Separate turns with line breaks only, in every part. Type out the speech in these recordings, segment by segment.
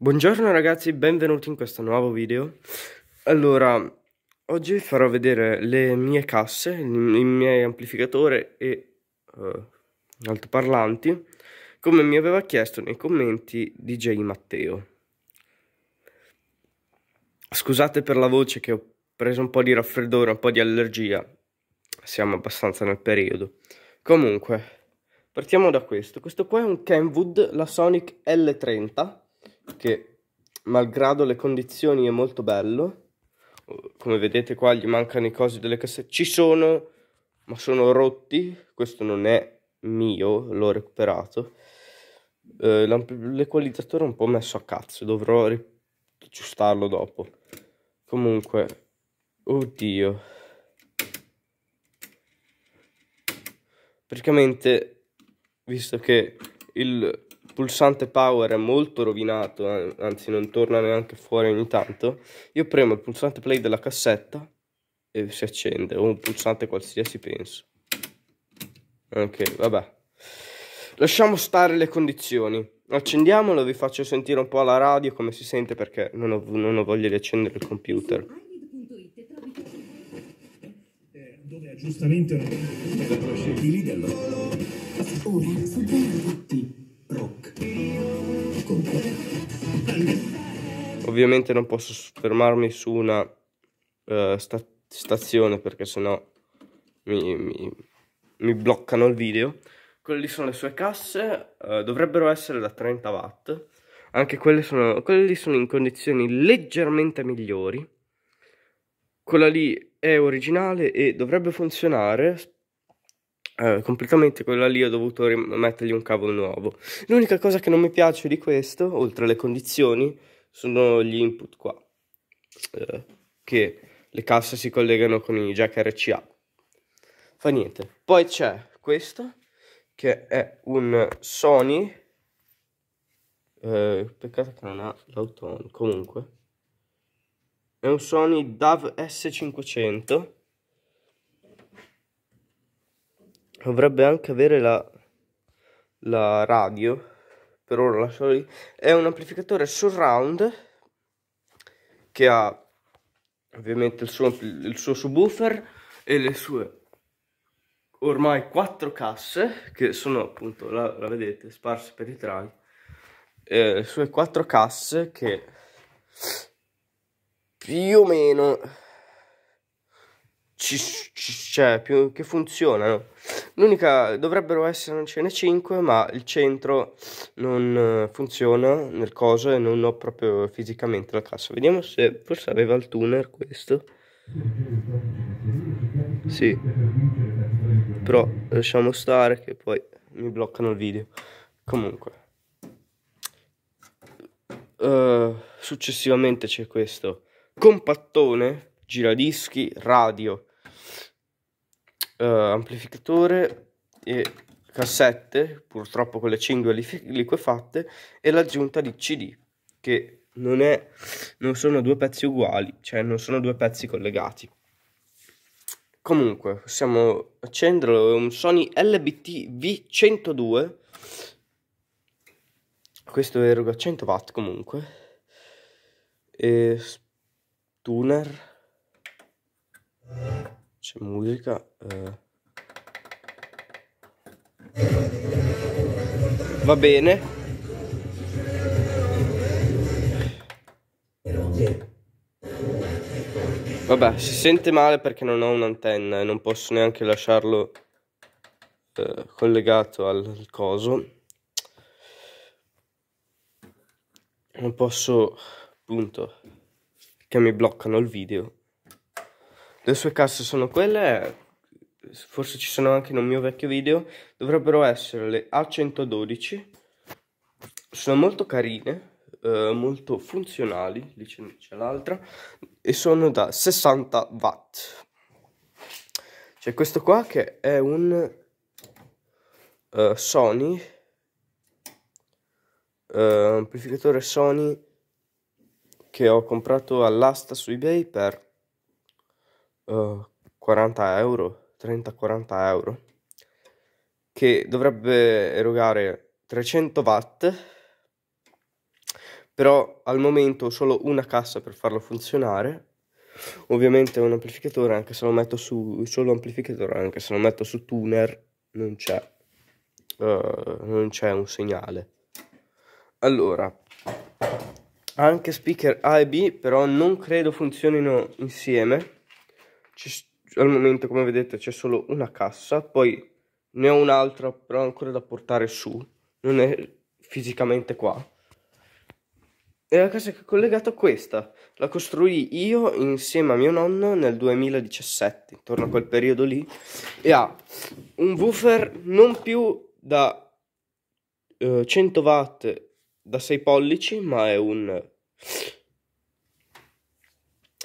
Buongiorno ragazzi, benvenuti in questo nuovo video. Allora, oggi farò vedere le mie casse, i miei amplificatori e uh, altoparlanti, come mi aveva chiesto nei commenti DJ Matteo. Scusate per la voce che ho preso un po' di raffreddore, un po' di allergia. Siamo abbastanza nel periodo. Comunque, partiamo da questo. Questo qua è un Kenwood, la Sonic L30 che malgrado le condizioni è molto bello. Come vedete qua gli mancano i cosi delle cassette. Ci sono, ma sono rotti. Questo non è mio, l'ho recuperato. Eh, l'equalizzatore è un po' messo a cazzo, dovrò aggiustarlo dopo. Comunque, oddio. Praticamente, visto che il pulsante power è molto rovinato, anzi non torna neanche fuori ogni tanto, io premo il pulsante play della cassetta e si accende, o un pulsante qualsiasi penso. Ok, vabbè. Lasciamo stare le condizioni. Accendiamolo, vi faccio sentire un po' la radio come si sente perché non ho, non ho voglia di accendere il computer. Dove Ora sul Ovviamente non posso fermarmi su una uh, sta stazione perché sennò mi, mi, mi, bloccano il video. Quelle lì sono le sue casse, uh, dovrebbero essere da 30 watt. Anche quelle, sono, quelle lì sono in condizioni leggermente migliori. Quella lì è originale e dovrebbe funzionare, Uh, completamente quella lì ho dovuto mettergli un cavo nuovo. L'unica cosa che non mi piace di questo, oltre alle condizioni, sono gli input qua, eh, che le casse si collegano con i jack RCA. Fa niente. Poi c'è questo, che è un Sony, eh, peccato che non ha l'auton, comunque. È un Sony DAV S500. Dovrebbe anche avere la, la radio per ora lascio lì, è un amplificatore surround che ha ovviamente il suo, il suo subwoofer e le sue ormai quattro casse che sono appunto la, la vedete sparse per i trai le sue quattro casse che più o meno ci, ci, cioè più, che funzionano L'unica dovrebbero essere, ce ne 5, ma il centro non eh, funziona nel coso e non ho proprio fisicamente la cassa. Vediamo se forse aveva il tuner questo. Sì, però lasciamo stare che poi mi bloccano il video. Comunque, uh, successivamente c'è questo compattone, giradischi, radio uh, amplificatore e cassette, purtroppo con le cinghie liquefatte, e l'aggiunta di CD, che non, è, non sono due pezzi uguali, cioè non sono due pezzi collegati. Comunque, possiamo accenderlo, è un Sony LBT V102, questo eroga 100 watt comunque, e tuner c'è musica eh. va bene vabbè si sente male perché non ho un'antenna e non posso neanche lasciarlo eh, collegato al, al coso non posso appunto che mi bloccano il video le sue casse sono quelle, forse ci sono anche in un mio vecchio video, dovrebbero essere le A112, sono molto carine, eh, molto funzionali, lì c'è l'altra, e sono da 60 watt. C'è questo qua che è un eh, Sony, eh, amplificatore Sony che ho comprato all'asta su eBay per 40 eh, euro, 30-40 euro, che dovrebbe erogare 300 watt, però al momento ho solo una cassa per farlo funzionare. Ovviamente un amplificatore, anche se lo metto su solo amplificatore, anche se lo metto su tuner, non c'è, uh, non c'è un segnale. Allora, anche speaker A e B, però non credo funzionino insieme al momento come vedete c'è solo una cassa, poi ne ho un'altra però ancora da portare su, non è fisicamente qua. E la cassa che è collegata a questa la costruì io insieme a mio nonno nel 2017, intorno a quel periodo lì, e ha un woofer non più da eh, 100 watt da 6 pollici, ma è un...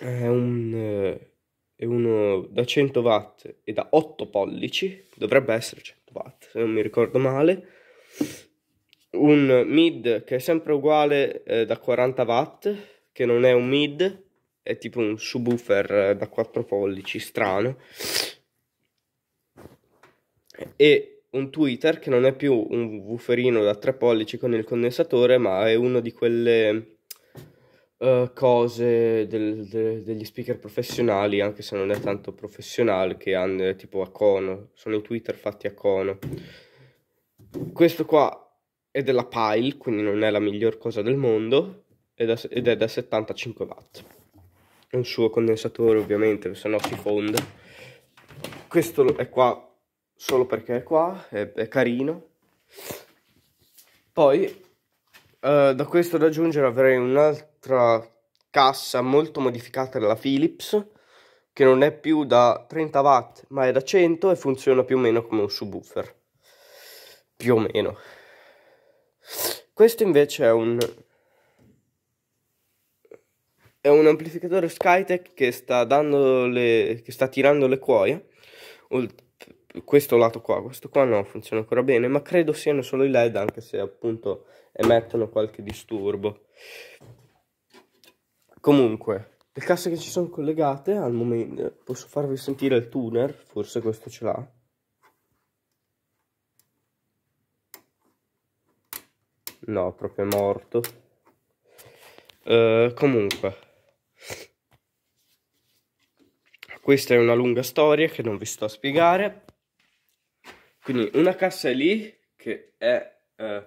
è un... Eh, e uno da 100 watt e da 8 pollici, dovrebbe essere 100 watt se non mi ricordo male, un mid che è sempre uguale eh, da 40 watt, che non è un mid, è tipo un subwoofer eh, da 4 pollici, strano, e un tweeter che non è più un wooferino da 3 pollici con il condensatore, ma è uno di quelle eh, cose del, de, degli speaker professionali, anche se non è tanto professionale, che hanno eh, tipo a cono, sono i Twitter fatti a cono. Questo qua è della Pile, quindi non è la miglior cosa del mondo, ed è, da 75 watt. un suo condensatore ovviamente, se no si fonde. Questo è qua solo perché è qua, è, è carino. Poi, uh, da questo da aggiungere avrei un altro un'altra cassa molto modificata della Philips che non è più da 30 watt ma è da 100 e funziona più o meno come un subwoofer più o meno questo invece è un è un amplificatore Skytech che sta dando le che sta tirando le cuoie questo lato qua questo qua no funziona ancora bene ma credo siano solo i led anche se appunto emettono qualche disturbo Comunque, le casse che ci sono collegate al momento, posso farvi sentire il tuner, forse questo ce l'ha. No, proprio è morto. Uh, comunque, questa è una lunga storia che non vi sto a spiegare. Quindi una cassa è lì che è uh,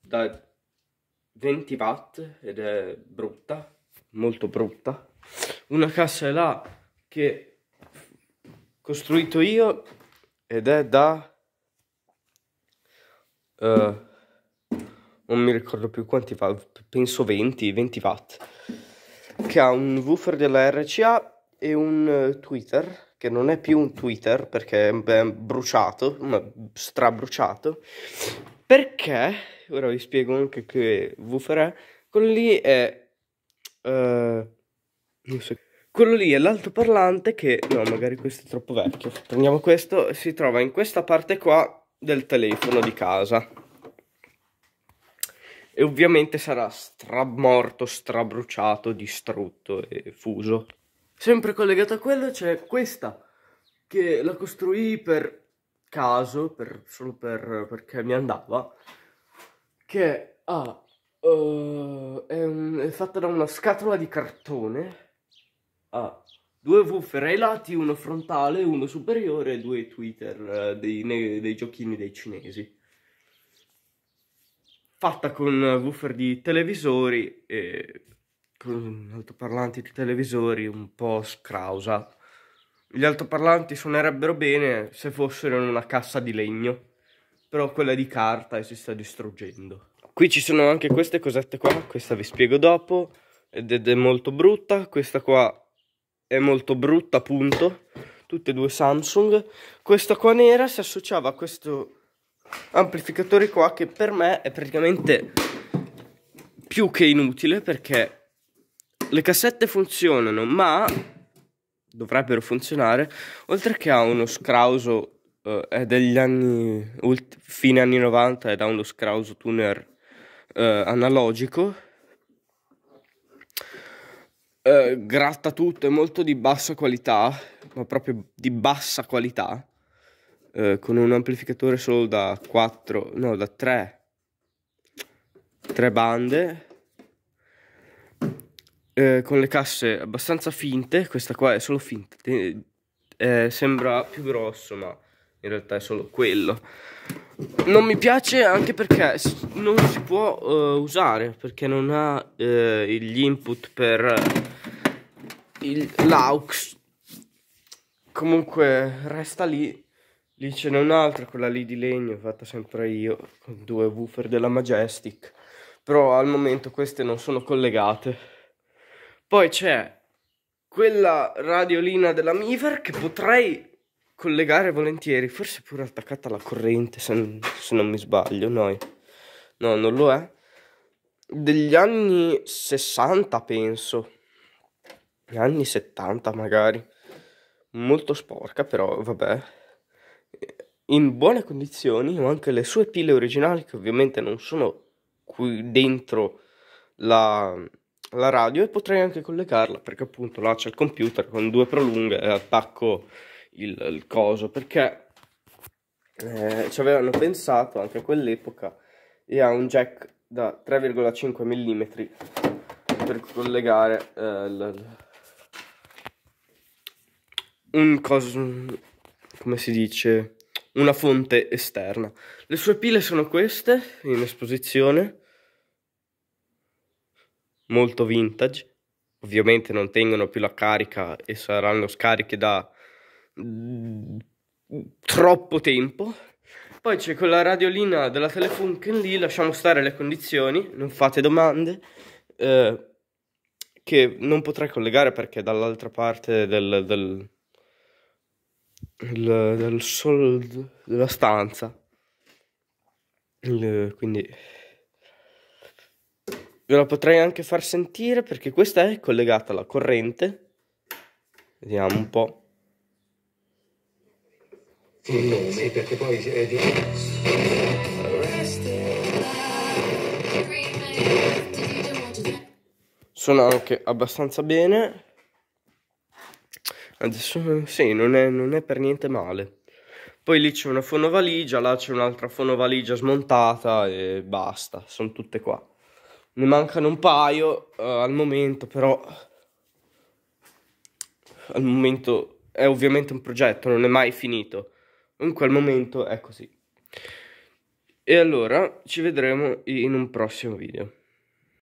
da 20 watt ed è brutta molto brutta. Una cassa è là che ho costruito io ed è da... Uh, non mi ricordo più quanti watt, penso 20, 20 watt, che ha un woofer della RCA e un uh, eh, Twitter, che non è più un Twitter perché è bruciato, ma strabruciato, perché, ora vi spiego anche che woofer è, quello lì è eh, non so. Quello lì è l'altoparlante che... No, magari questo è troppo vecchio. Prendiamo questo. Si trova in questa parte qua del telefono di casa. E ovviamente sarà stramorto, strabruciato, distrutto e fuso. Sempre collegato a quello c'è questa, che la costruì per caso, per, solo per, perché mi andava, che ha... Ah, uh, è un è fatta da una scatola di cartone ha due woofer ai lati, uno frontale, uno superiore e due tweeter eh, dei, dei giochini dei cinesi fatta con woofer di televisori e con altoparlanti di televisori un po' scrausa. Gli altoparlanti suonerebbero bene se fossero in una cassa di legno, però quella di carta e si sta distruggendo. Qui ci sono anche queste cosette qua, questa vi spiego dopo, ed è molto brutta, questa qua è molto brutta appunto, tutte e due Samsung. Questa qua nera si associava a questo amplificatore qua che per me è praticamente più che inutile perché le cassette funzionano ma dovrebbero funzionare oltre che ha uno scrauso eh, è degli anni fine anni 90 ed ha uno scrauso tuner eh, analogico eh, gratta tutto è molto di bassa qualità ma proprio di bassa qualità eh, con un amplificatore solo da 4 no da 3 3 bande eh, con le casse abbastanza finte questa qua è solo finta eh, sembra più grosso ma in realtà è solo quello. Non mi piace anche perché non si può uh, usare, perché non ha uh, gli input per l'aux. Comunque resta lì. Lì ce n'è un'altra, quella lì di legno, fatta sempre io, con due woofer della Majestic. Però al momento queste non sono collegate. Poi c'è quella radiolina della Miver che potrei collegare volentieri, forse pure attaccata alla corrente, se, se non mi sbaglio, noi. No, non lo è. Degli anni 60, penso. Anni 70 magari. Molto sporca, però vabbè. In buone condizioni ho anche le sue pile originali che ovviamente non sono qui dentro la, la radio e potrei anche collegarla perché appunto là c'è il computer con due prolunghe e attacco il, il coso, perché eh, ci avevano pensato anche a quell'epoca e ha un jack da 3,5 mm per collegare eh, l, un coso, come si dice, una fonte esterna. Le sue pile sono queste, in esposizione, molto vintage. Ovviamente non tengono più la carica e saranno scariche da Mm, troppo tempo. Poi c'è quella radiolina della Telefunken lì, lasciamo stare le condizioni, non fate domande, eh, che non potrei collegare perché è dall'altra parte del, del, del, del sol della stanza. quindi ve la potrei anche far sentire perché questa è collegata alla corrente. Vediamo un po' sul nome perché poi è di... Suona anche abbastanza bene. Adesso sì, non è, non è per niente male. Poi lì c'è una fonovaligia, là c'è un'altra fonovaligia smontata e basta, sono tutte qua. Ne mancano un paio uh, al momento, però al momento è ovviamente un progetto, non è mai finito in quel momento è così. E allora ci vedremo in un prossimo video.